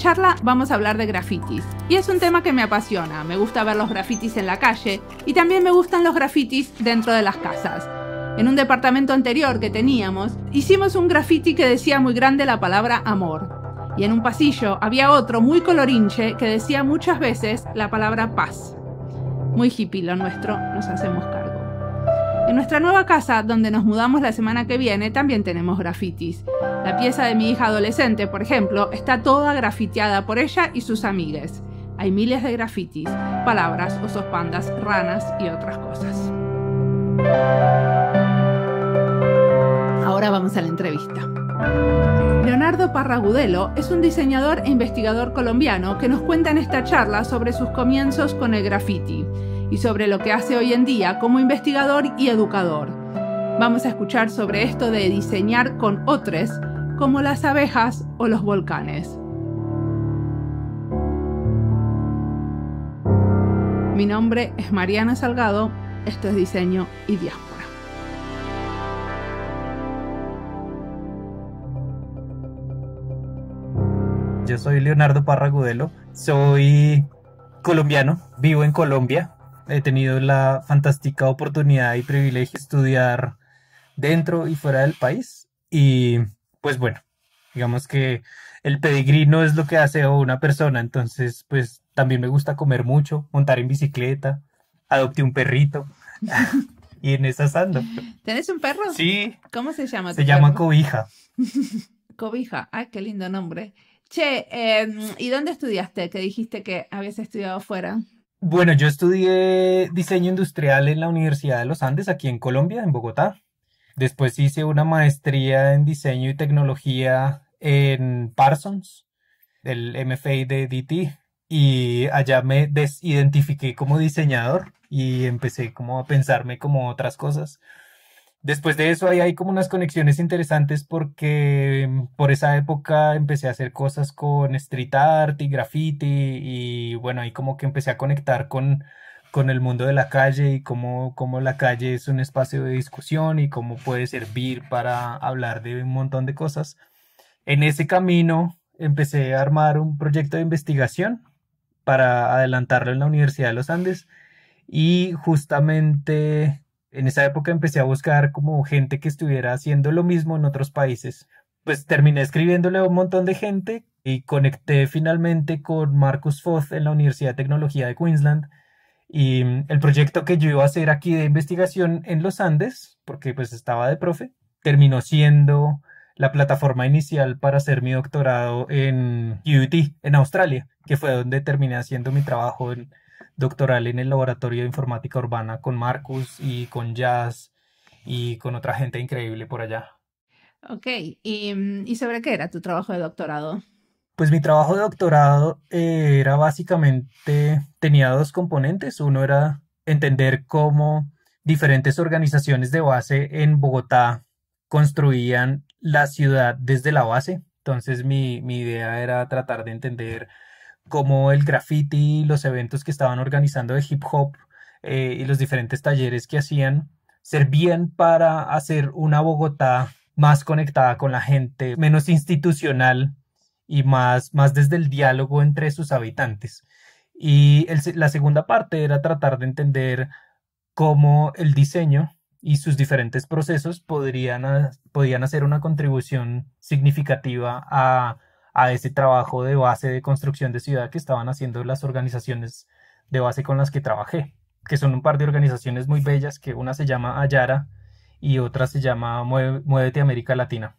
charla vamos a hablar de grafitis. Y es un tema que me apasiona. Me gusta ver los grafitis en la calle y también me gustan los grafitis dentro de las casas. En un departamento anterior que teníamos, hicimos un grafiti que decía muy grande la palabra amor. Y en un pasillo había otro muy colorinche que decía muchas veces la palabra paz. Muy hippie lo nuestro, nos hacemos caso. En nuestra nueva casa, donde nos mudamos la semana que viene, también tenemos grafitis. La pieza de mi hija adolescente, por ejemplo, está toda grafiteada por ella y sus amigas. Hay miles de grafitis, palabras, osos pandas, ranas y otras cosas. Ahora vamos a la entrevista. Leonardo Parragudelo es un diseñador e investigador colombiano que nos cuenta en esta charla sobre sus comienzos con el grafiti y sobre lo que hace hoy en día como investigador y educador. Vamos a escuchar sobre esto de diseñar con otros, como las abejas o los volcanes. Mi nombre es Mariana Salgado, esto es Diseño y Diáspora. Yo soy Leonardo Parragudelo, soy colombiano, vivo en Colombia, he tenido la fantástica oportunidad y privilegio de estudiar dentro y fuera del país. Y pues bueno, digamos que el pedigrí no es lo que hace a una persona, entonces pues también me gusta comer mucho, montar en bicicleta, adopté un perrito. y en esas ando. ¿Tenés un perro? Sí. ¿Cómo se llama? Se llama Cobija. Cobija, ay, ah, qué lindo nombre. Che, em, ¿y dónde estudiaste? Que dijiste que habías estudiado fuera. Bueno, yo estudié diseño industrial en la Universidad de los Andes, aquí en Colombia, en Bogotá. Después hice una maestría en diseño y tecnología en Parsons, el MFA de DT, y allá me desidentifiqué como diseñador y empecé como a pensarme como otras cosas. Después de eso, ahí hay como unas conexiones interesantes porque mm, por esa época empecé a hacer cosas con street art y graffiti y bueno, ahí como que empecé a conectar con, con el mundo de la calle y cómo, cómo la calle es un espacio de discusión y cómo puede servir para hablar de un montón de cosas. En ese camino empecé a armar un proyecto de investigación para adelantarlo en la Universidad de los Andes y justamente en esa época empecé a buscar como gente que estuviera haciendo lo mismo en otros países. Pues terminé escribiéndole a un montón de gente y conecté finalmente con Marcus Foth en la Universidad de Tecnología de Queensland. Y mm, el proyecto que yo iba a hacer aquí de investigación en los Andes, porque pues estaba de profe, terminó siendo la plataforma inicial para hacer mi doctorado en UT, en Australia, que fue donde terminé haciendo mi trabajo en, doctoral en el Laboratorio de Informática Urbana con Marcus y con Jazz y con otra gente increíble por allá. Ok, ¿Y, mm, ¿y, sobre qué era tu trabajo de doctorado? Pues mi trabajo de doctorado eh, era básicamente, tenía dos componentes. Uno era entender cómo diferentes organizaciones de base en Bogotá construían la ciudad desde la base. Entonces mi, mi idea era tratar de entender como el graffiti, los eventos que estaban organizando de hip hop eh, y los diferentes talleres que hacían, servían para hacer una Bogotá más conectada con la gente, menos institucional y más, más desde el diálogo entre sus habitantes. Y la segunda parte era tratar de entender cómo el diseño y sus diferentes procesos podrían, podían hacer una contribución significativa a a ese trabajo de base de construcción de ciudad que estaban haciendo las organizaciones de base con las que trabajé, que son un par de organizaciones muy bellas, que una se llama Ayara y otra se llama Muévete América Latina.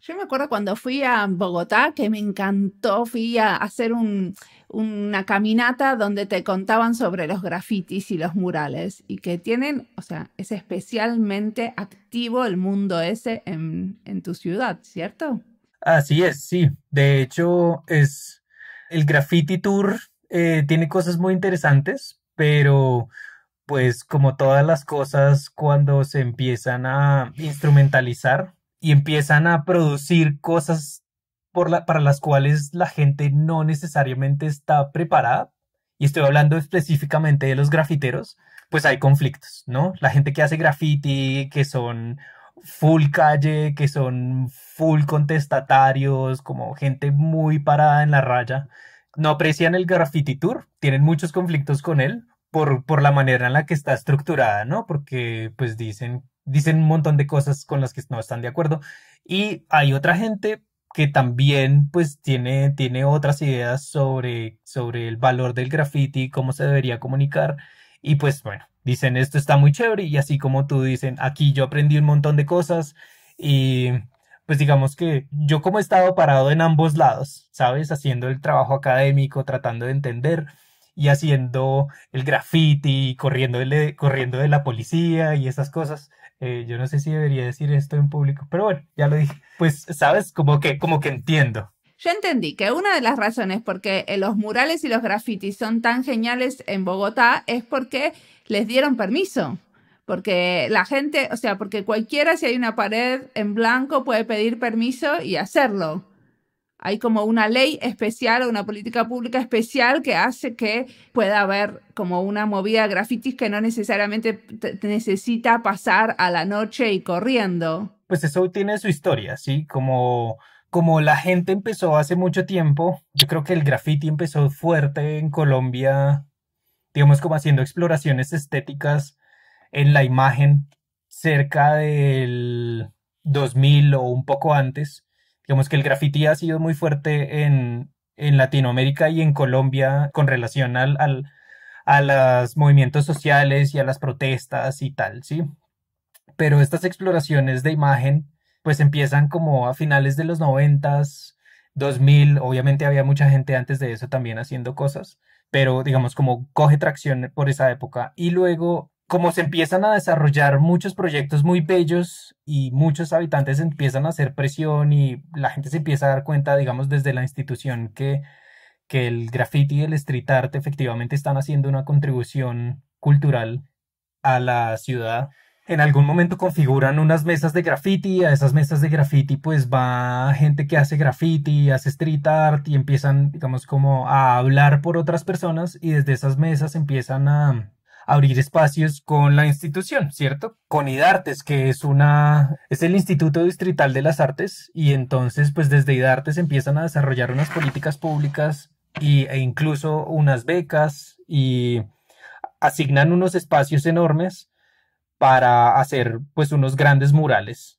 Yo me acuerdo cuando fui a Bogotá, que me encantó, fui a hacer un, una caminata donde te contaban sobre los grafitis y los murales y que tienen, o sea, es especialmente activo el mundo ese en, en tu ciudad, ¿cierto? Así es, sí. De hecho, es el Graffiti Tour eh, tiene cosas muy interesantes, pero pues como todas las cosas, cuando se empiezan a instrumentalizar y empiezan a producir cosas para las cuales la gente no necesariamente está preparada, y estoy hablando específicamente de los grafiteros, pues hay conflictos, ¿no? La gente que hace graffiti, que son full calle, que son full contestatarios, como gente muy parada en la raya. No aprecian el graffiti tour, tienen muchos conflictos con él por, por la manera en la que está estructurada, ¿no? Porque pues dicen, dicen un montón de cosas con las que no están de acuerdo. Y hay otra gente que también pues tiene, tiene otras ideas sobre, sobre el valor del graffiti, cómo se debería comunicar. Y pues bueno, dicen esto está muy chévere y así como tú dicen, aquí yo aprendí un montón de cosas y pues digamos que yo como he estado parado en ambos lados, ¿sabes? Haciendo el trabajo académico, tratando de entender y haciendo el graffiti, corriendo de, corriendo de la policía y esas cosas. Eh, yo no sé si debería decir esto en público, pero bueno, ya lo dije. Pues, ¿sabes? Como que, como que entiendo. Yo entendí que una de las razones por qué los murales y los grafitis son tan geniales en Bogotá es porque les dieron permiso. Porque la gente, o sea, porque cualquiera si hay una pared en blanco puede pedir permiso y hacerlo. Hay como una ley especial o una política pública especial que hace que pueda haber como una movida de grafitis que no necesariamente necesita pasar a la noche y corriendo. Pues eso tiene su historia, ¿sí? Como como la gente empezó hace mucho tiempo, yo creo que el graffiti empezó fuerte en Colombia digamos como haciendo exploraciones estéticas en la imagen cerca del 2000 o un poco antes. Digamos que el graffiti ha sido muy fuerte en, en Latinoamérica y en Colombia con relación al, al, a los movimientos sociales y a las protestas y tal, ¿sí? Pero estas exploraciones de imagen pues empiezan como a finales de los 90, 2000, obviamente había mucha gente antes de eso también haciendo cosas, pero digamos como coge tracción por esa época. Y luego, como se empiezan a desarrollar muchos proyectos muy bellos y muchos habitantes empiezan a hacer presión y la gente se empieza a dar cuenta, digamos, desde la institución que, que el graffiti y el street art efectivamente están haciendo una contribución cultural a la ciudad en algún momento configuran unas mesas de graffiti, a esas mesas de graffiti pues va gente que hace graffiti, hace street art y empiezan, digamos, como a hablar por otras personas y desde esas mesas empiezan a, abrir espacios con la institución, ¿cierto? Con IDARTES, que es una es el Instituto Distrital de las Artes y entonces pues desde IDARTES empiezan a desarrollar unas políticas públicas y, e incluso unas becas y asignan unos espacios enormes para hacer pues unos grandes murales.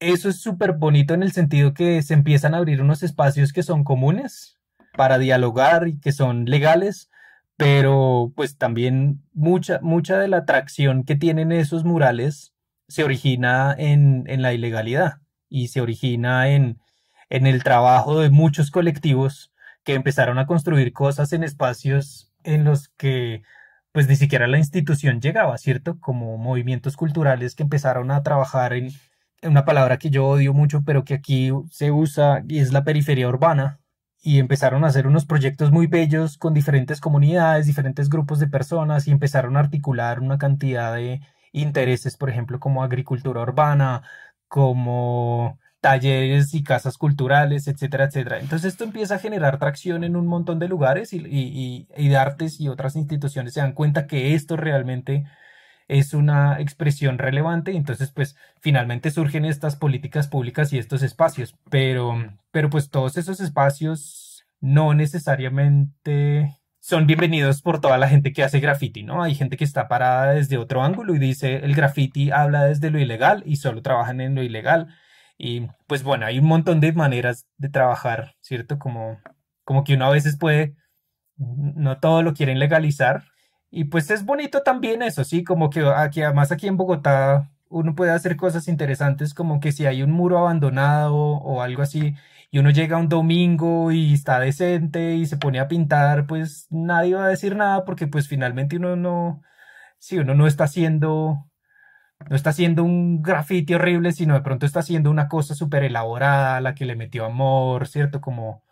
Eso es súper bonito en el sentido que se empiezan a abrir unos espacios que son comunes para dialogar y que son legales, pero pues también mucha, mucha de la atracción que tienen esos murales se origina en, en la ilegalidad y se origina en, en el trabajo de muchos colectivos que empezaron a construir cosas en espacios en los que pues ni siquiera la institución llegaba, ¿cierto? Como movimientos culturales que empezaron a trabajar en, una palabra que yo odio mucho, pero que aquí se usa y es la periferia urbana, y empezaron a hacer unos proyectos muy bellos con diferentes comunidades, diferentes grupos de personas y empezaron a articular una cantidad de intereses, por ejemplo, como agricultura urbana, como talleres y casas culturales, etcétera, etcétera. Entonces esto empieza a generar tracción en un montón de lugares y, y, y, artes y otras instituciones se dan cuenta que esto realmente es una expresión relevante entonces pues finalmente surgen estas políticas públicas y estos espacios, pero, pero pues todos esos espacios no necesariamente son bienvenidos por toda la gente que hace graffiti, ¿no? Hay gente que está parada desde otro ángulo y dice, el graffiti habla desde lo ilegal y solo trabajan en lo ilegal. Y pues bueno, hay un montón de maneras de trabajar, ¿cierto? Como, como que uno a veces puede, no todo lo quieren legalizar. Y pues es bonito también eso, sí, como que aquí, ah, además aquí en Bogotá uno puede hacer cosas interesantes como que si hay un muro abandonado o algo así y uno llega un domingo y está decente y se pone a pintar, pues nadie va a decir nada porque pues finalmente uno no, si uno no está haciendo no está haciendo un grafiti horrible, sino de pronto está haciendo una cosa súper elaborada, la que le metió amor, ¿cierto? Como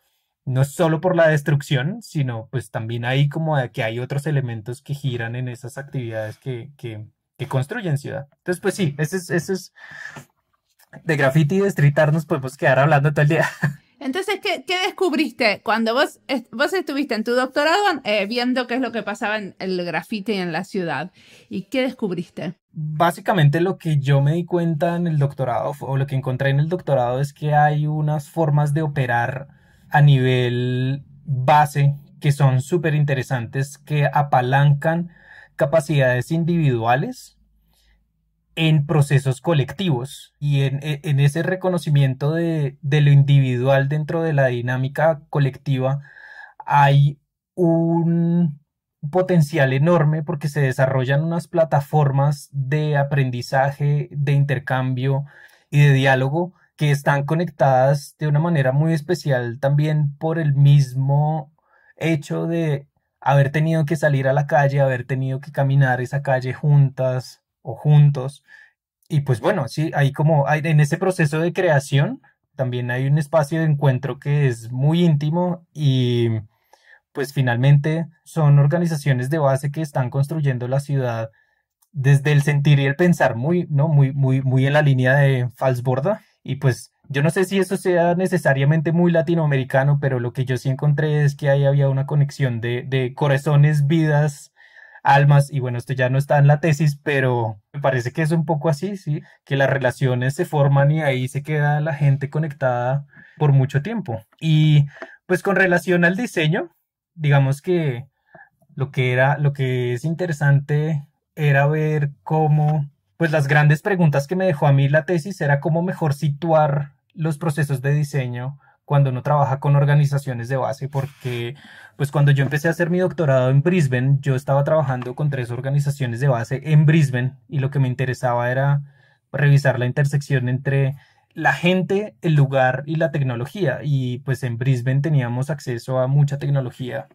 no solo por la destrucción, sino pues también ahí como de que hay otros elementos que giran en esas actividades que, construyen ciudad. Entonces, pues sí, eso es, es de grafiti y de nos podemos quedar hablando todo el día. Entonces, ¿qué, descubriste cuando vos, vos estuviste en tu doctorado eh, viendo qué es lo que pasaba en el grafiti en la ciudad? ¿Y qué descubriste? Básicamente lo que yo me di cuenta en el doctorado, o lo que encontré en el doctorado, es que hay unas formas de operar a nivel base que son súper interesantes, que apalancan capacidades individuales en procesos colectivos y en, e, en ese reconocimiento de, de, lo individual dentro de la dinámica colectiva hay un potencial enorme porque se desarrollan unas plataformas de aprendizaje, de intercambio y de diálogo que están conectadas de una manera muy especial también por el mismo hecho de haber tenido que salir a la calle, haber tenido que caminar esa calle juntas o juntos. Y pues bueno, sí, hay como en ese proceso de creación también hay un espacio de encuentro que es muy íntimo y pues finalmente son organizaciones de base que están construyendo la ciudad desde el sentir y el pensar muy, ¿no? Muy, muy, muy en la línea de Falsborda. Y pues yo no sé si eso sea necesariamente muy latinoamericano, pero lo que yo sí encontré es que ahí había una conexión de, de corazones, vidas, almas, y bueno, esto ya no está en la tesis, pero me parece que es un poco así, ¿sí? Que las relaciones se forman y ahí se queda la gente conectada por mucho tiempo. Y pues con relación al diseño, digamos que lo que era, lo que es interesante era ver cómo, pues las grandes preguntas que me dejó a mí la tesis era cómo mejor situar los procesos de diseño cuando uno trabaja con organizaciones de base, porque pues cuando yo empecé a hacer mi doctorado en Brisbane, yo estaba trabajando con tres organizaciones de base en Brisbane y lo que me interesaba era revisar la intersección entre la gente, el lugar y la tecnología. Y pues en Brisbane teníamos acceso a mucha tecnología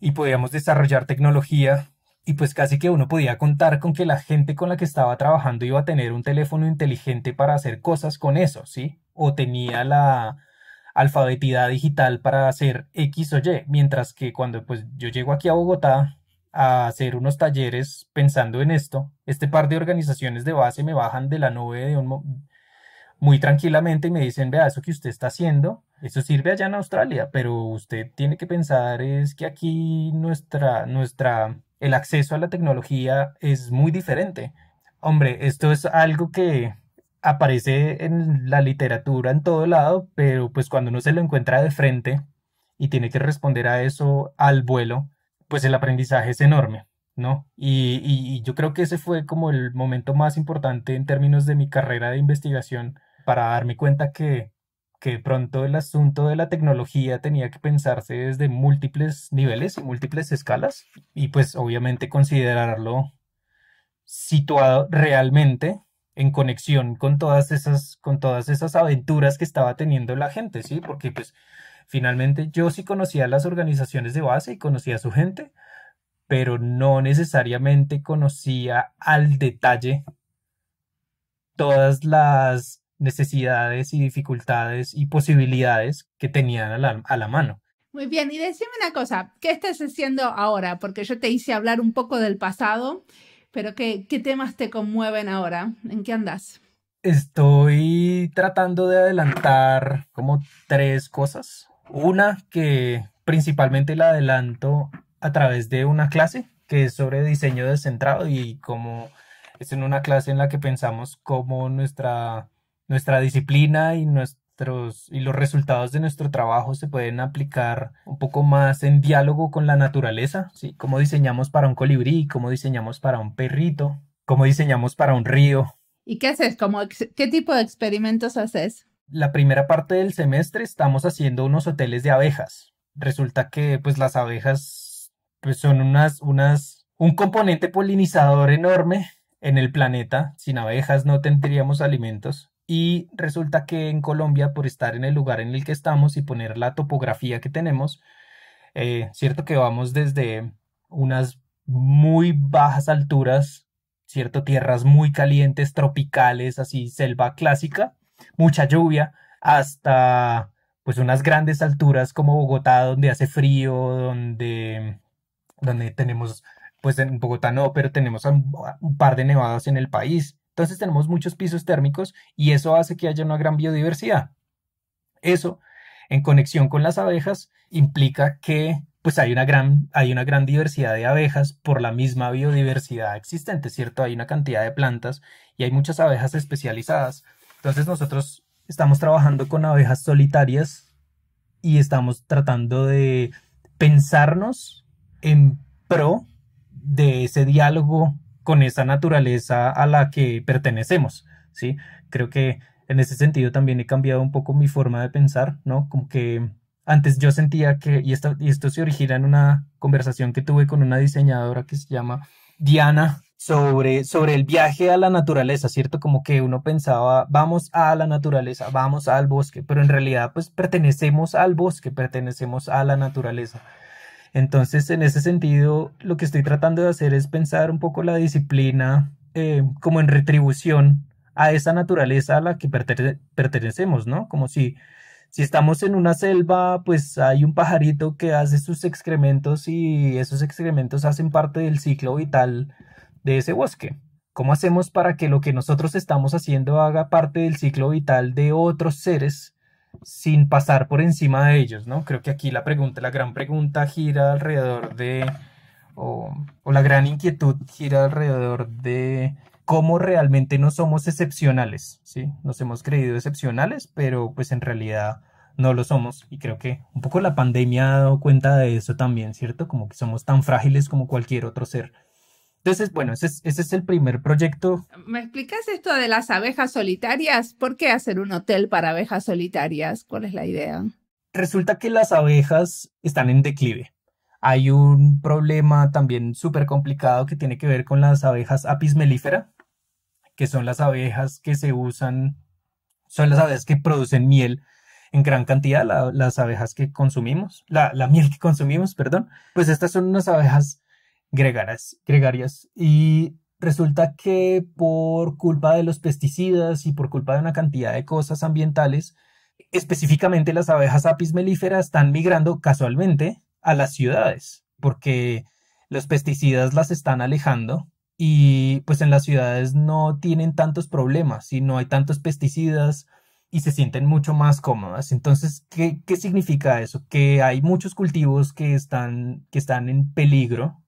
y podíamos desarrollar tecnología y pues casi que uno podía contar con que la gente con la que estaba trabajando iba a tener un teléfono inteligente para hacer cosas con eso, ¿sí? O tenía la alfabetidad digital para hacer X o Y, mientras que cuando pues yo llego aquí a Bogotá a hacer unos talleres pensando en esto, este par de organizaciones de base me bajan de la nube de un muy tranquilamente y me dicen, vea, eso que usted está haciendo, eso sirve allá en Australia, pero usted tiene que pensar es que aquí nuestra, nuestra, el acceso a la tecnología es muy diferente. Hombre, esto es algo que aparece en la literatura en todo lado, pero pues cuando uno se lo encuentra de frente y tiene que responder a eso al vuelo, pues el aprendizaje es enorme, ¿no? Y, y yo creo que ese fue como el momento más importante en términos de mi carrera de investigación, para darme cuenta que, que pronto el asunto de la tecnología tenía que pensarse desde múltiples niveles y múltiples escalas y pues obviamente considerarlo situado realmente en conexión con todas esas con todas esas aventuras que estaba teniendo la gente, ¿sí? Porque pues finalmente yo sí conocía las organizaciones de base y conocía a su gente, pero no necesariamente conocía al detalle todas las necesidades y dificultades y posibilidades que tenían a la, mano. Muy bien, y decime una cosa, ¿qué estás haciendo ahora? Porque yo te hice hablar un poco del pasado, pero ¿qué, qué temas te conmueven ahora? ¿En qué andas? Estoy tratando de adelantar como tres cosas. Una que principalmente la adelanto a través de una clase que es sobre diseño descentrado y como es en una clase en la que pensamos cómo nuestra nuestra disciplina y nuestros y los resultados de nuestro trabajo se pueden aplicar un poco más en diálogo con la naturaleza, ¿sí? Cómo diseñamos para un colibrí, cómo diseñamos para un perrito, cómo diseñamos para un río. ¿Y qué haces? ¿Cómo ¿Qué tipo de experimentos haces? La primera parte del semestre estamos haciendo unos hoteles de abejas. Resulta que pues las abejas pues, son unas, unas, un componente polinizador enorme en el planeta. Sin abejas no tendríamos alimentos y resulta que en Colombia, por estar en el lugar en el que estamos y poner la topografía que tenemos, eh, cierto que vamos desde unas muy bajas alturas, cierto, tierras muy calientes, tropicales, así selva clásica, mucha lluvia, hasta pues unas grandes alturas como Bogotá, donde hace frío, donde, donde tenemos, pues en Bogotá no, pero tenemos un par de nevadas en el país entonces tenemos muchos pisos térmicos y eso hace que haya una gran biodiversidad. Eso, en conexión con las abejas, implica que pues hay una gran, hay una gran diversidad de abejas por la misma biodiversidad existente, ¿cierto? Hay una cantidad de plantas y hay muchas abejas especializadas. Entonces nosotros estamos trabajando con abejas solitarias y estamos tratando de pensarnos en pro de ese diálogo con esa naturaleza a la que pertenecemos, ¿sí? Creo que en ese sentido también he cambiado un poco mi forma de pensar, ¿no? Como que antes yo sentía que, y esto, se origina en una conversación que tuve con una diseñadora que se llama Diana, sobre, sobre el viaje a la naturaleza, ¿cierto? Como que uno pensaba, vamos a la naturaleza, vamos al bosque, pero en realidad pues pertenecemos al bosque, pertenecemos a la naturaleza. Entonces, en ese sentido, lo que estoy tratando de hacer es pensar un poco la disciplina eh, como en retribución a esa naturaleza a la que pertenecemos, ¿no? Como si, si estamos en una selva, pues hay un pajarito que hace sus excrementos y esos excrementos hacen parte del ciclo vital de ese bosque. ¿Cómo hacemos para que lo que nosotros estamos haciendo haga parte del ciclo vital de otros seres sin pasar por encima de ellos, ¿no? Creo que aquí la pregunta, la gran pregunta gira alrededor de, o, la gran inquietud gira alrededor de cómo realmente no somos excepcionales, ¿sí? Nos hemos creído excepcionales, pero pues en realidad no lo somos y creo que un poco la pandemia ha dado cuenta de eso también, ¿cierto? Como que somos tan frágiles como cualquier otro ser. Entonces, bueno, ese es, ese es, el primer proyecto. ¿Me explicas esto de las abejas solitarias? ¿Por qué hacer un hotel para abejas solitarias? ¿Cuál es la idea? Resulta que las abejas están en declive. Hay un problema también súper complicado que tiene que ver con las abejas apis mellifera, que son las abejas que se usan, son las abejas que producen miel en gran cantidad, las abejas que consumimos, la, la miel que consumimos, perdón. Pues estas son unas abejas gregarias, gregarias y resulta que por culpa de los pesticidas y por culpa de una cantidad de cosas ambientales, específicamente las abejas apis melíferas están migrando casualmente a las ciudades, porque los pesticidas las están alejando y pues en las ciudades no tienen tantos problemas y no hay tantos pesticidas y se sienten mucho más cómodas. Entonces, ¿qué, qué significa eso? Que hay muchos cultivos que están, que están en peligro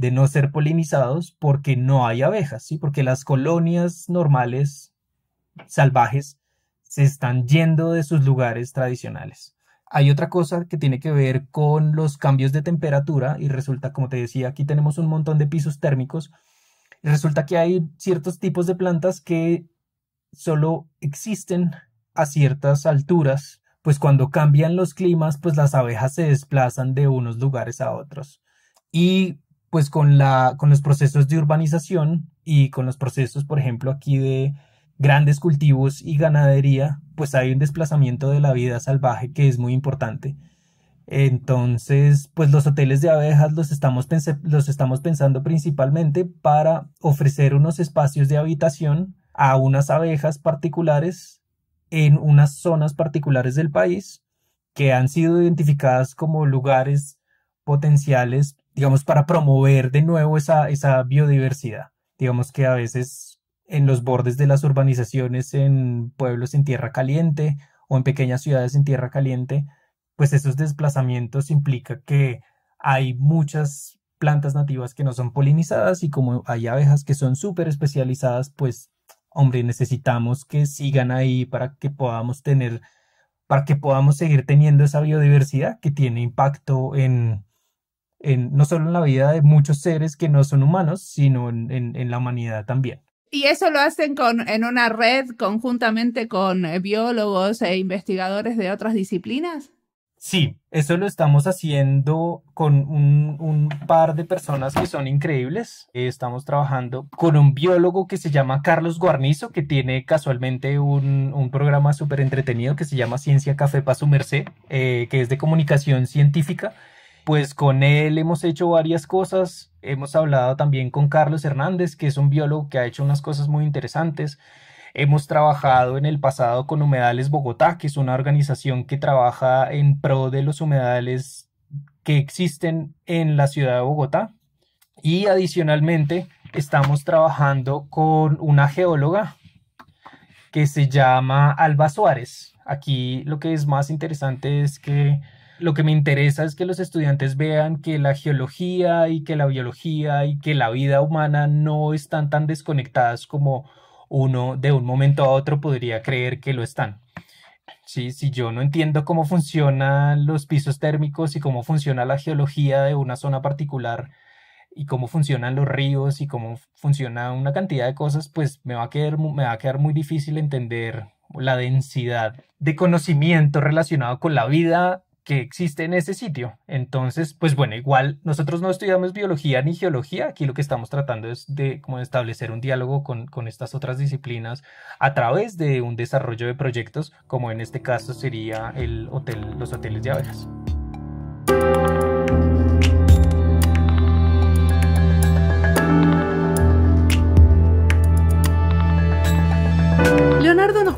de no ser polinizados porque no hay abejas, ¿sí? porque las colonias normales salvajes se están yendo de sus lugares tradicionales. Hay otra cosa que tiene que ver con los cambios de temperatura y resulta, como te decía, aquí tenemos un montón de pisos térmicos. resulta que hay ciertos tipos de plantas que solo existen a ciertas alturas, pues cuando cambian los climas, pues las abejas se desplazan de unos lugares a otros. Y pues con, la, con los procesos de urbanización y con los procesos, por ejemplo, aquí de grandes cultivos y ganadería, pues hay un desplazamiento de la vida salvaje que es muy importante. Entonces, pues los hoteles de abejas los estamos, los estamos pensando principalmente para ofrecer unos espacios de habitación a unas abejas particulares en unas zonas particulares del país que han sido identificadas como lugares potenciales digamos, para promover de nuevo esa, esa biodiversidad. Digamos que a veces en los bordes de las urbanizaciones, en pueblos en tierra caliente o en pequeñas ciudades en tierra caliente, pues esos desplazamientos implica que hay muchas plantas nativas que no son polinizadas y como hay abejas que son súper especializadas, pues hombre, necesitamos que sigan ahí para que podamos tener, para que podamos seguir teniendo esa biodiversidad que tiene impacto en, no solo en la vida de muchos seres que no son humanos, sino en, en, la humanidad también. Y eso lo hacen con, en una red conjuntamente con eh, biólogos e investigadores de otras disciplinas. Sí, eso lo estamos haciendo con un, un, par de personas que son increíbles. Eh, estamos trabajando con un biólogo que se llama Carlos Guarnizo, que tiene casualmente un, un programa súper entretenido que se llama Ciencia Café para su merced, eh, que es de comunicación científica. Pues con él hemos hecho varias cosas. Hemos hablado también con Carlos Hernández, que es un biólogo que ha hecho unas cosas muy interesantes. Hemos trabajado en el pasado con Humedales Bogotá, que es una organización que trabaja en pro de los humedales que existen en la ciudad de Bogotá. Y adicionalmente estamos trabajando con una geóloga que se llama Alba Suárez. Aquí lo que es más interesante es que lo que me interesa es que los estudiantes vean que la geología y que la biología y que la vida humana no están tan desconectadas como uno de un momento a otro podría creer que lo están. Sí, si yo no entiendo cómo funcionan los pisos térmicos y cómo funciona la geología de una zona particular y cómo funcionan los ríos y cómo funciona una cantidad de cosas, pues me va a quedar, me va a quedar muy difícil entender la densidad de conocimiento relacionado con la vida que existe en ese sitio. Entonces, pues bueno, igual nosotros no estudiamos biología ni geología, aquí lo que estamos tratando es de establecer un diálogo con, con estas otras disciplinas a través de un desarrollo de proyectos, como en este caso sería el hotel, los hoteles de abejas.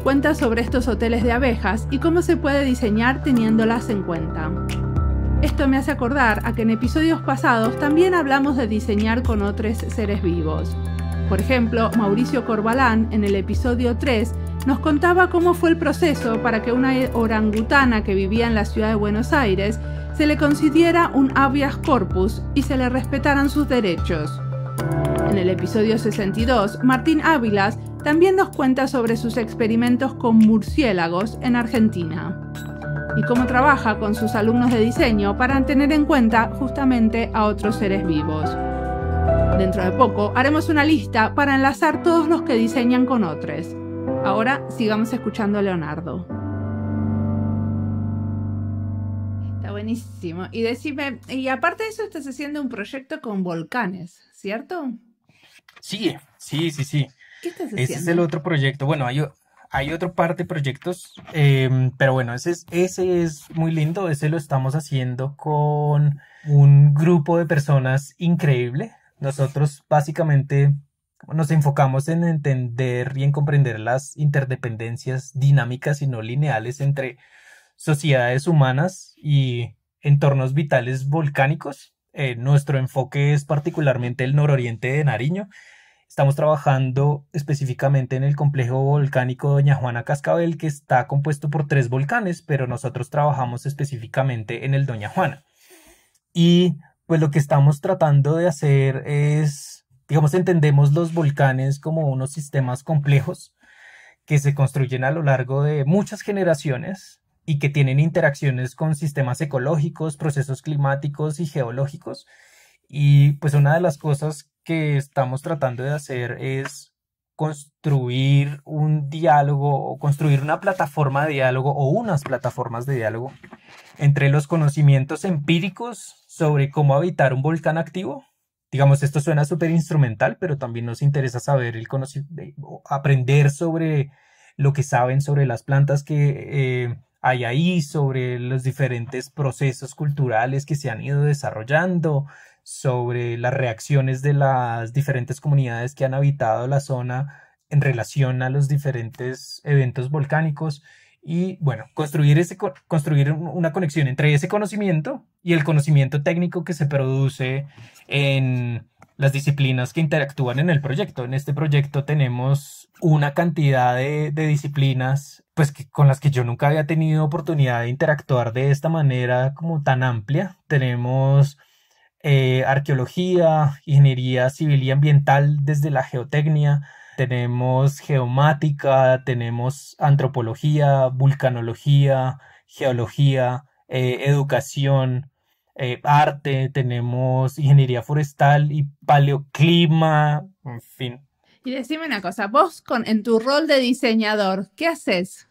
cuenta sobre estos hoteles de abejas y cómo se puede diseñar teniéndolas en cuenta. Esto me hace acordar a que en episodios pasados también hablamos de diseñar con otros seres vivos. Por ejemplo, Mauricio Corbalán en el episodio 3 nos contaba cómo fue el proceso para que una orangutana que vivía en la ciudad de Buenos Aires se le concediera un habeas corpus y se le respetaran sus derechos. En el episodio 62, Martín Ávilas también nos cuenta sobre sus experimentos con murciélagos en Argentina y cómo trabaja con sus alumnos de diseño para tener en cuenta justamente a otros seres vivos. Dentro de poco haremos una lista para enlazar todos los que diseñan con otros. Ahora sigamos escuchando a Leonardo. Está buenísimo. Y decime, y aparte de eso estás haciendo un proyecto con volcanes, ¿cierto? Sí, sí, sí, sí. Ese es el otro proyecto. Bueno, hay, hay otro par de proyectos, em, pero bueno, ese es, muy lindo. Ese lo estamos haciendo con un grupo de personas increíble. Nosotros básicamente nos enfocamos en entender y en comprender las interdependencias dinámicas y no lineales entre sociedades humanas y entornos vitales volcánicos. Eh, nuestro enfoque es particularmente el nororiente de Nariño, Estamos trabajando específicamente en el complejo volcánico Doña Juana Cascabel, que está compuesto por tres volcanes, pero nosotros trabajamos específicamente en el Doña Juana. Y pues lo que estamos tratando de hacer es, digamos, entendemos los volcanes como unos sistemas complejos que se construyen a lo largo de muchas generaciones y que tienen interacciones con sistemas ecológicos, procesos climáticos y geológicos y pues una de las cosas que estamos tratando de hacer es construir un diálogo o construir una plataforma de diálogo o unas plataformas de diálogo entre los conocimientos empíricos sobre cómo habitar un volcán activo. Digamos, esto suena súper instrumental, pero también nos interesa saber el aprender sobre lo que saben sobre las plantas que eh, hay ahí, sobre los diferentes procesos culturales que se han ido desarrollando, sobre las reacciones de las diferentes comunidades que han habitado la zona en relación a los diferentes eventos volcánicos y bueno, construir, ese, construir una conexión entre ese conocimiento y el conocimiento técnico que se produce en las disciplinas que interactúan en el proyecto. En este proyecto tenemos una cantidad de, disciplinas pues con las que yo nunca había tenido oportunidad de interactuar de esta manera como tan amplia. Tenemos eh, arqueología, ingeniería civil y ambiental desde la geotecnia, tenemos geomática, tenemos antropología, vulcanología, geología, eh, educación, eh, arte, tenemos ingeniería forestal y paleoclima, en fin. Y decime una cosa, vos con, en tu rol de diseñador, ¿qué haces?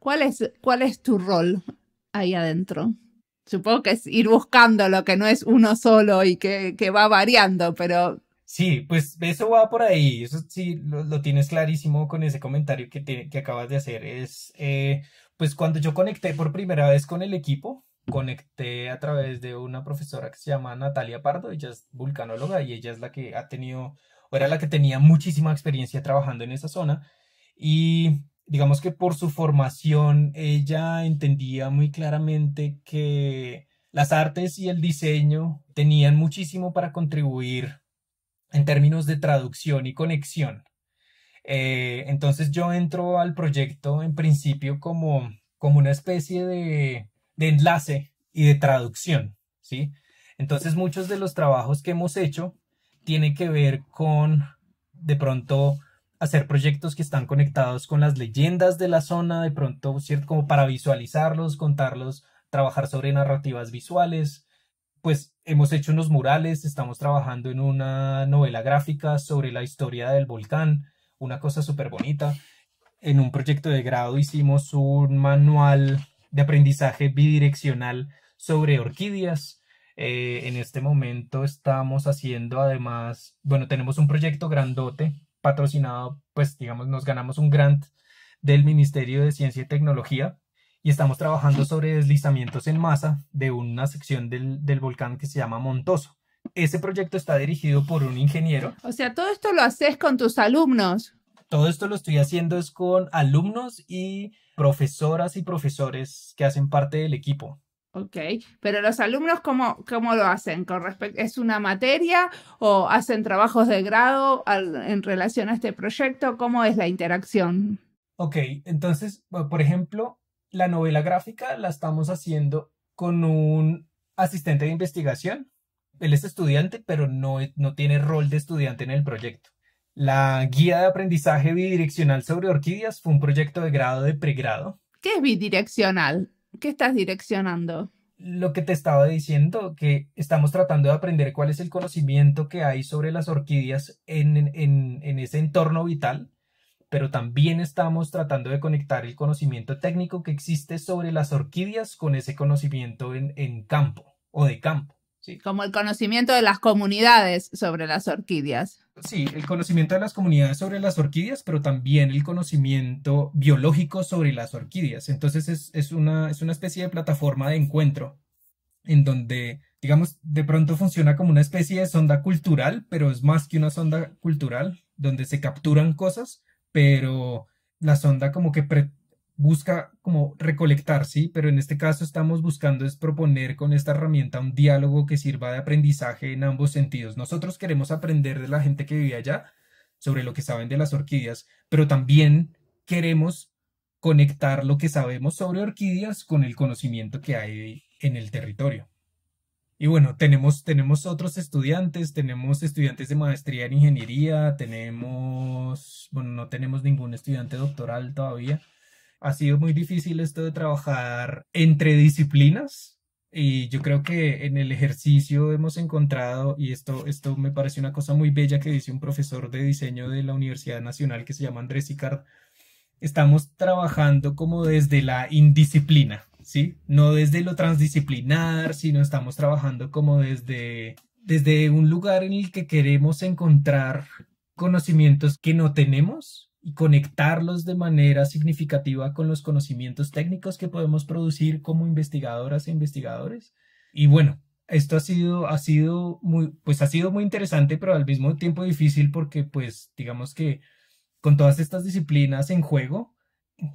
¿Cuál es, cuál es tu rol ahí adentro? Supongo que es ir buscando lo que no es uno solo y que, que va variando, pero... Sí, pues eso va por ahí, eso sí lo, tienes clarísimo con ese comentario que, que acabas de hacer. Es, eh, pues cuando yo conecté por primera vez con el equipo, conecté a través de una profesora que se llama Natalia Pardo, ella es vulcanóloga y ella es la que ha tenido, o era la que tenía muchísima experiencia trabajando en esa zona. Y digamos que por su formación ella entendía muy claramente que las artes y el diseño tenían muchísimo para contribuir en términos de traducción y conexión. Eh, entonces yo entro al proyecto en principio como, como una especie de, de enlace y de traducción, ¿sí? Entonces muchos de los trabajos que hemos hecho tienen que ver con, de pronto, hacer proyectos que están conectados con las leyendas de la zona, de pronto, ¿cierto? Como para visualizarlos, contarlos, trabajar sobre narrativas visuales. Pues hemos hecho unos murales, estamos trabajando en una novela gráfica sobre la historia del volcán, una cosa súper bonita. En un proyecto de grado hicimos un manual de aprendizaje bidireccional sobre orquídeas. Eh, en este momento estamos haciendo además, bueno, tenemos un proyecto grandote patrocinado, pues digamos, nos ganamos un grant del Ministerio de Ciencia y Tecnología y estamos trabajando sobre deslizamientos en masa de una sección del, volcán que se llama Montoso. Ese proyecto está dirigido por un ingeniero. O sea, todo esto lo haces con tus alumnos. Todo esto lo estoy haciendo es con alumnos y profesoras y profesores que hacen parte del equipo. Ok, pero los alumnos, ¿cómo, lo hacen? ¿Es una materia o hacen trabajos de grado en relación a este proyecto? ¿Cómo es la interacción? Ok, entonces, por ejemplo, la novela gráfica la estamos haciendo con un asistente de investigación. Él es estudiante, pero no, no tiene rol de estudiante en el proyecto. La guía de aprendizaje bidireccional sobre orquídeas fue un proyecto de grado de pregrado. ¿Qué es bidireccional? ¿Qué estás direccionando? Lo que te estaba diciendo, que estamos tratando de aprender cuál es el conocimiento que hay sobre las orquídeas en, ese entorno vital, pero también estamos tratando de conectar el conocimiento técnico que existe sobre las orquídeas con ese conocimiento en campo o de campo. Como el conocimiento de las comunidades sobre las orquídeas. Sí, el conocimiento de las comunidades sobre las orquídeas, pero también el conocimiento biológico sobre las orquídeas. Entonces es, una, es una especie de plataforma de encuentro en donde, digamos, de pronto funciona como una especie de sonda cultural, pero es más que una sonda cultural, donde se capturan cosas, pero la sonda como que busca como recolectar, ¿sí? Pero en este caso estamos buscando es proponer con esta herramienta un diálogo que sirva de aprendizaje en ambos sentidos. Nosotros queremos aprender de la gente que vive allá sobre lo que saben de las orquídeas, pero también queremos conectar lo que sabemos sobre orquídeas con el conocimiento que hay en el territorio. Y bueno, tenemos, tenemos otros estudiantes, tenemos estudiantes de maestría en ingeniería, tenemos, bueno, no tenemos ningún estudiante doctoral todavía, ha sido muy difícil esto de trabajar entre disciplinas. Y yo creo que en el ejercicio hemos encontrado, y esto, esto me parece una cosa muy bella que dice un profesor de diseño de la Universidad Nacional que se llama Andrés Icard, estamos trabajando como desde la indisciplina, ¿sí? No desde lo transdisciplinar, sino estamos trabajando como desde, desde un lugar en el que queremos encontrar conocimientos que no tenemos y conectarlos de manera significativa con los conocimientos técnicos que podemos producir como investigadoras e investigadores. Y bueno, esto ha sido, ha sido muy, pues ha sido muy interesante, pero al mismo tiempo difícil porque, pues, digamos que con todas estas disciplinas en juego,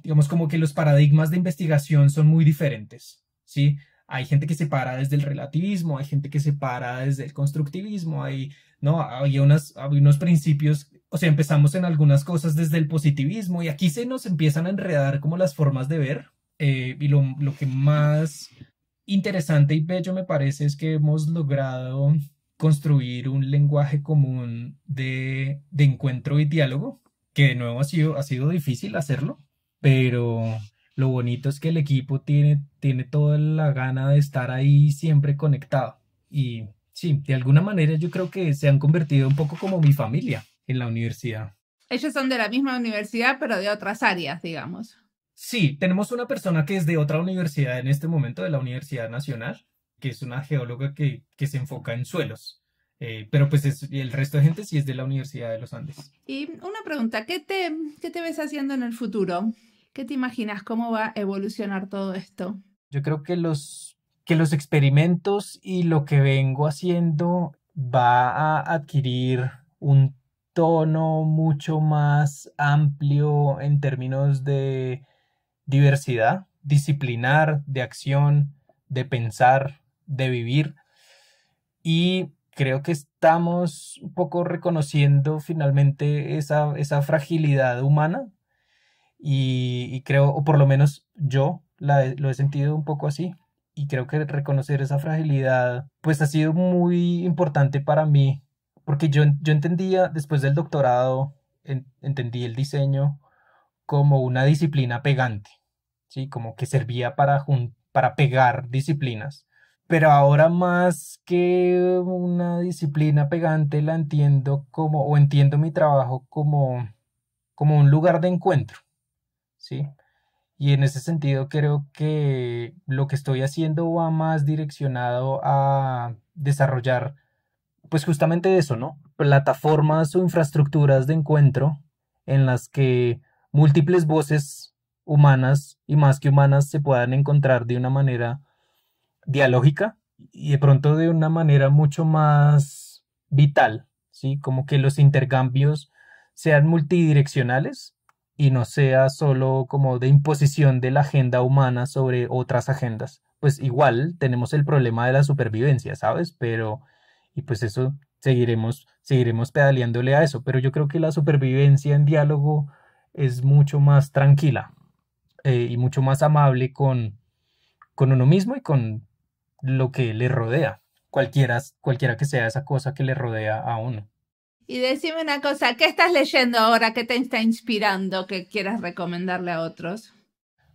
digamos como que los paradigmas de investigación son muy diferentes, ¿sí? Hay gente que se para desde el relativismo, hay gente que se para desde el constructivismo, hay, ¿no? Hay hay unos principios o sea, empezamos en algunas cosas desde el positivismo y aquí se nos empiezan a enredar como las formas de ver eh, y lo, que más interesante y bello me parece es que hemos logrado construir un lenguaje común de, de, encuentro y diálogo, que de nuevo ha sido, ha sido difícil hacerlo, pero lo bonito es que el equipo tiene, tiene toda la gana de estar ahí siempre conectado. Y sí, de alguna manera yo creo que se han convertido un poco como mi familia en la universidad. Ellos son de la misma universidad, pero de otras áreas, digamos. Sí, tenemos una persona que es de otra universidad en este momento, de la Universidad Nacional, que es una geóloga que, que se enfoca en suelos. Eh, pero pues el resto de gente sí es de la Universidad de los Andes. Y una pregunta, ¿qué te, ¿qué te ves haciendo en el futuro? ¿Qué te imaginas? ¿Cómo va a evolucionar todo esto? Yo creo que los, que los experimentos y lo que vengo haciendo va a adquirir un tono mucho más amplio en términos de diversidad disciplinar, de acción, de pensar, de vivir. Y creo que estamos un poco reconociendo finalmente esa, fragilidad humana. Y, creo, o por lo menos yo lo he sentido un poco así. Y creo que reconocer esa fragilidad, pues ha sido muy importante para mí porque yo, yo entendía, después del doctorado, entendí el diseño como una disciplina pegante, ¿sí? Como que servía para, para pegar disciplinas. Pero ahora más que una disciplina pegante la entiendo como, o entiendo mi trabajo como, como un lugar de encuentro, ¿sí? Y en ese sentido creo que lo que estoy haciendo va más direccionado a desarrollar pues justamente eso, ¿no? Plataformas o infraestructuras de encuentro en las que múltiples voces humanas y más que humanas se puedan encontrar de una manera dialógica y de pronto de una manera mucho más vital, ¿sí? Como que los intercambios sean multidireccionales y no sea solo como de imposición de la agenda humana sobre otras agendas. Pues igual tenemos el problema de la supervivencia, ¿sabes? Pero y pues eso seguiremos, seguiremos pedaleándole a eso, pero yo creo que la supervivencia en diálogo es mucho más tranquila eh, y mucho más amable con, con uno mismo y con lo que le rodea, cualquiera, cualquiera que sea esa cosa que le rodea a uno. Y decime una cosa, ¿qué estás leyendo ahora? ¿Qué te está inspirando que quieras recomendarle a otros?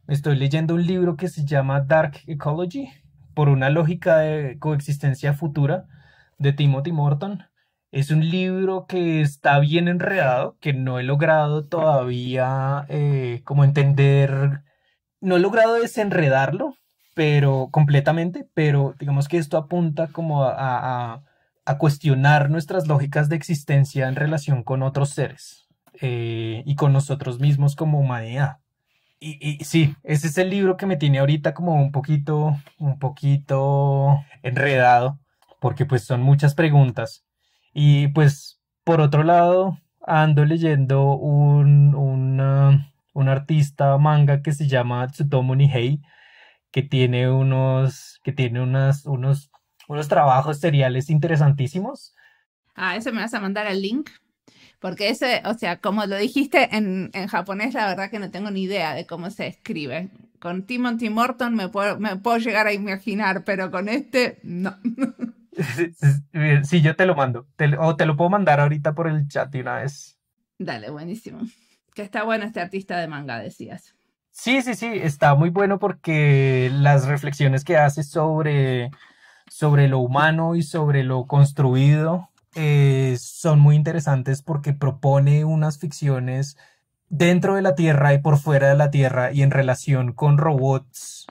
Estoy leyendo un libro que se llama Dark Ecology, por una lógica de coexistencia futura, de Timothy Morton. Es un libro que está bien enredado, que no he logrado todavía eh, como entender, no he logrado desenredarlo, pero completamente, pero digamos que esto apunta como a, a, cuestionar nuestras lógicas de existencia en relación con otros seres eh, y con nosotros mismos como humanidad. Y, y, sí, ese es el libro que me tiene ahorita como un poquito, un poquito enredado, porque pues son muchas preguntas. Y pues por otro lado, ando leyendo un, un, un artista manga que se llama Tsutomu Nihei, que tiene unos, que tiene unas, unos, unos trabajos seriales interesantísimos. Ah, eso me vas a mandar el link. Porque ese, o sea, como lo dijiste en, en, japonés, la verdad que no tengo ni idea de cómo se escribe. Con Timothy Morton me puedo, me puedo llegar a imaginar, pero con este, no. Sí, yo te lo mando. o te lo puedo mandar ahorita por el chat de una vez. Dale, buenísimo. Que está bueno este artista de manga, decías. Sí, sí, sí, está muy bueno porque las reflexiones que hace sobre, sobre lo humano y sobre lo construido eh, son muy interesantes porque propone unas ficciones dentro de la Tierra y por fuera de la Tierra y en relación con robots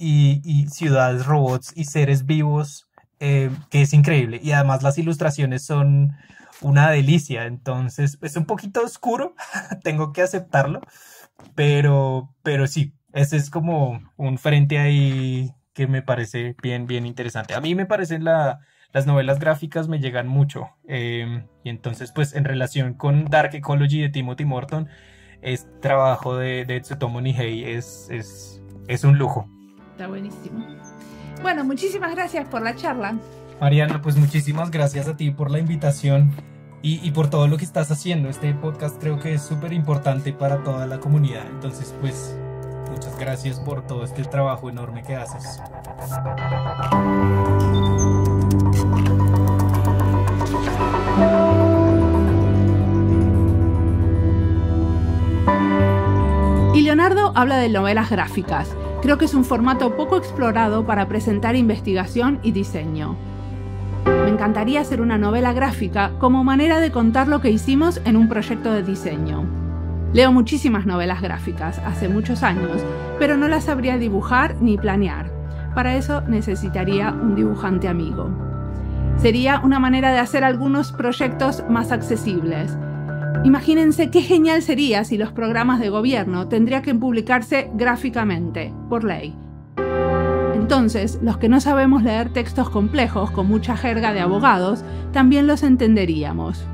y ciudades robots y seres vivos eh, que es increíble. Y además las ilustraciones son una delicia. Entonces, es un poquito oscuro, tengo que aceptarlo. Pero, pero sí, ese es como un frente ahí que me parece bien, bien interesante. A mí me parecen las novelas gráficas me llegan mucho. Em, y entonces, pues en relación con Dark Ecology de Timothy Morton, es trabajo de, de Nihei es, es, es un lujo. Está buenísimo. Bueno, muchísimas gracias por la charla. Mariana, pues muchísimas gracias a ti por la invitación y, por todo lo que estás haciendo. Este podcast creo que es súper importante para toda la comunidad. Entonces, pues muchas gracias por todo este trabajo enorme que haces. Y Leonardo habla de novelas gráficas Creo que es un formato poco explorado para presentar investigación y diseño. Me encantaría hacer una novela gráfica como manera de contar lo que hicimos en un proyecto de diseño. Leo muchísimas novelas gráficas, hace muchos años, pero no las sabría dibujar ni planear. Para eso necesitaría un dibujante amigo. Sería una manera de hacer algunos proyectos más accesibles, Imagínense qué genial sería si los programas de gobierno tendrían que publicarse gráficamente, por ley. Entonces, los que no sabemos leer textos complejos con mucha jerga de abogados, también los entenderíamos.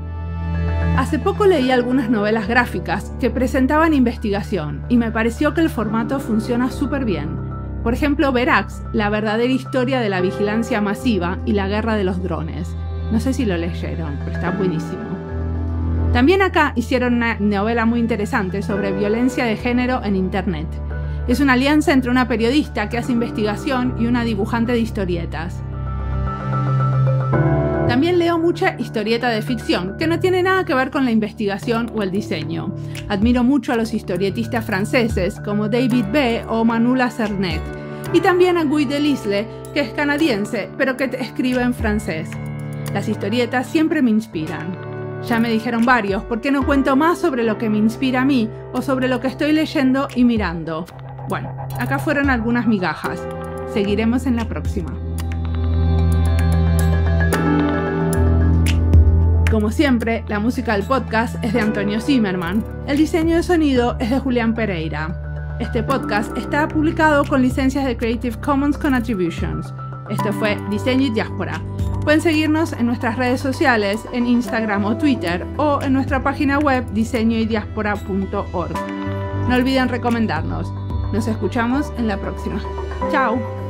Hace poco leí algunas novelas gráficas que presentaban investigación y me pareció que el formato funciona súper bien. Por ejemplo, Verax, la verdadera historia de la vigilancia masiva y la guerra de los drones. No sé si lo leyeron, pero está buenísimo. También acá hicieron una novela muy interesante sobre violencia de género en Internet. Es una alianza entre una periodista que hace investigación y una dibujante de historietas. También leo mucha historieta de ficción, que no tiene nada que ver con la investigación o el diseño. Admiro mucho a los historietistas franceses como David B. o Manula Cernet, y también a Guy Delisle, que es canadiense, pero que escribe en francés. Las historietas siempre me inspiran. Ya me dijeron varios, ¿por qué no cuento más sobre lo que me inspira a mí o sobre lo que estoy leyendo y mirando? Bueno, acá fueron algunas migajas. Seguiremos en la próxima. Como siempre, la música del podcast es de Antonio Zimmerman. El diseño de sonido es de Julián Pereira. Este podcast está publicado con licencias de Creative Commons con Attributions. Esto fue Diseño y Diáspora Pueden seguirnos en nuestras redes sociales, en Instagram o Twitter, o en nuestra página web diseñoydiaspora.org. No olviden recomendarnos. Nos escuchamos en la próxima. ¡Chao!